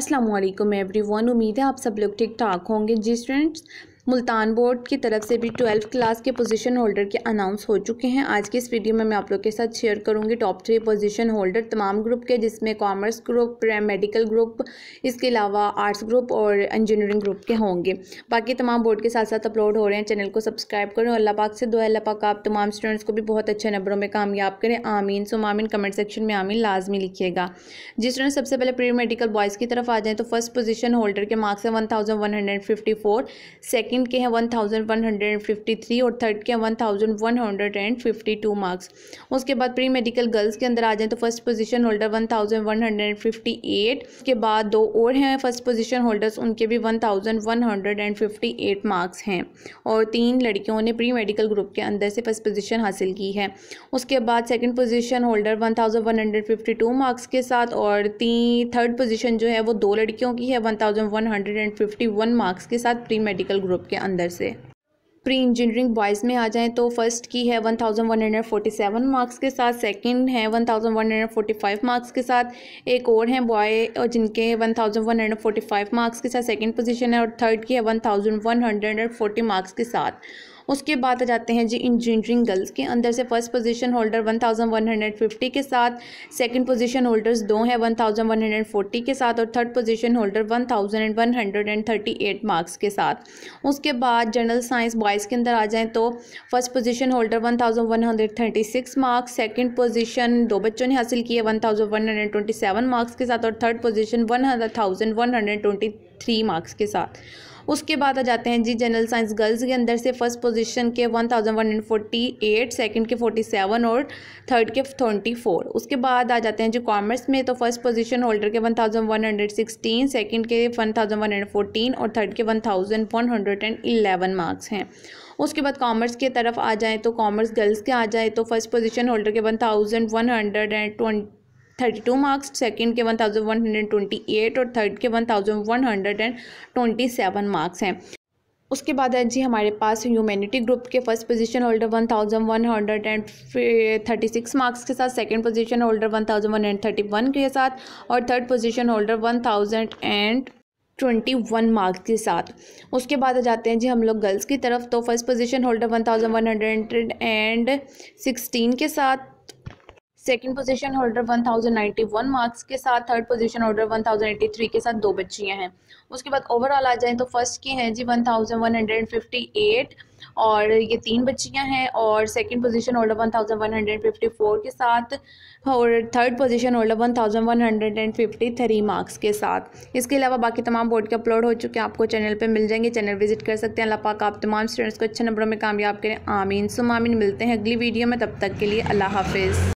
Aslam every one उम्मीद है आप सब लोग ठीक ठाक होंगे जी स्टूडेंट्स मुल्तान बोर्ड की तरफ से भी ट्वेल्थ क्लास के पोजीशन होल्डर के अनाउंस हो चुके हैं आज की इस वीडियो में मैं आप लोग के साथ शेयर करूंगी टॉप थ्री पोजीशन होल्डर तमाम ग्रुप के जिसमें कॉमर्स ग्रुप मेडिकल ग्रुप इसके अलावा आर्ट्स ग्रुप और इंजीनियरिंग ग्रुप के होंगे बाकी तमाम बोर्ड के साथ साथ अपलोड हो रहे हैं चैनल को सब्सक्राइब करें अल्लाह पाक से दो अल्लाह पाक आप तमाम स्टूडेंट्स को भी बहुत अच्छे नंबरों में कामयाब करें आमीन सो मामीन कमेंट सेक्शन में आमीन लाजमी लिखिएगा जिस तरह सबसे पहले प्री मेडिकल बॉयज़ की तरफ आ जाएँ तो फर्स्ट पोजीशन होल्डर के मार्क्स हैं one thousand one hundred fifty four second के हैं 1153 और थर्ड के हैं 1152 मार्क्स उसके बाद प्री मेडिकल गर्ल्स के अंदर आ जाए तो फर्स्ट पोजीशन होल्डर 1158 के बाद दो और हैं फर्स्ट पोजीशन होल्डर्स उनके भी 1158 मार्क्स हैं और तीन लड़कियों ने प्री मेडिकल ग्रुप के अंदर से फर्स्ट पोजिशन हासिल की है उसके बाद second position holder two marks के साथ और तीन थर्ड पोजिशन जो है वो दो लड़कियों की है वन मार्क्स के साथ प्री मेडिकल ग्रुप ग्रुप के अंदर से प्री इंजीनियरिंग बॉयज़ में आ जाएँ तो फर्स्ट की है 1147 मार्क्स के साथ सेकंड है 1145 मार्क्स के साथ एक और हैं बॉय और जिनके 1145 मार्क्स के साथ सेकंड पोजीशन है और थर्ड की है 1140 मार्क्स के साथ उसके बाद आ जाते हैं जी इंजीनियरिंग गर्ल्स के अंदर से फर्स्ट पोजीशन होल्डर 1150 के साथ सेकंड पोजीशन होल्डर्स दो हैं 1140 के साथ और थर्ड पोजीशन होल्डर 1138 मार्क्स के साथ उसके बाद जनरल साइंस बॉयज़ के अंदर आ जाएँ तो first position holder 1136 marks second position दो बच्चों ने हासिल किया है मार्क्स के साथ और third position one three marks के साथ उसके बाद आ जाते हैं जी जनरल साइंस गर्ल्स के अंदर से फर्स्ट पोजीशन के one thousand one hundred forty eight second के फोर्टी सेवन और थर्ड के ट्वेंटी फोर उसके बाद आ जाते हैं जी कॉमर्स में तो फर्स्ट पोजीशन होल्डर के one thousand one hundred sixteen second के one thousand one hundred fourteen और थर्ड के one thousand one hundred and eleven marks हैं उसके बाद कॉमर्स की तरफ आ जाए तो कॉमर्स गर्ल्स के आ जाएँ तो फर्स्ट पोजीशन होल्डर के one thousand one hundred and twenty thirty two marks second के one thousand one hundred twenty eight और थर्ड के one thousand one hundred and twenty seven marks हैं उसके बाद है जी हमारे पास ह्यूमैनिटी ग्रुप के first position holder one thousand one hundred and thirty six marks के साथ second position holder one thousand one hundred thirty one के साथ और third position holder one thousand and twenty one marks के साथ उसके बाद आ जाते हैं जी हम लोग गर्ल्स की तरफ तो first position holder one thousand one hundred and sixteen के साथ सेकंड पोजीशन होल्डर 1091 मार्क्स के साथ थर्ड पोजीशन होल्डर 1083 के साथ दो बच्चियां हैं उसके बाद ओवरऑल आ जाएँ तो फर्स्ट की हैं जी 1158 और ये तीन बच्चियां हैं और सेकंड पोजीशन होल्डर 1154 के साथ और थर्ड पोजीशन होल्डर 1153 मार्क्स के साथ इसके अलावा बाकी तमाम बोर्ड के अपलोड हो चुके हैं आपको चैनल पर मिल जाएंगे चैनल विजिट कर सकते हैं अल्लाह पाक आप तमाम स्टूडेंट्स को अच्छे नंबरों में कामयाब करें आमीन सुमामीन मिलते हैं अगली वीडियो में तब तक के लिए अल्लाह हाफिज़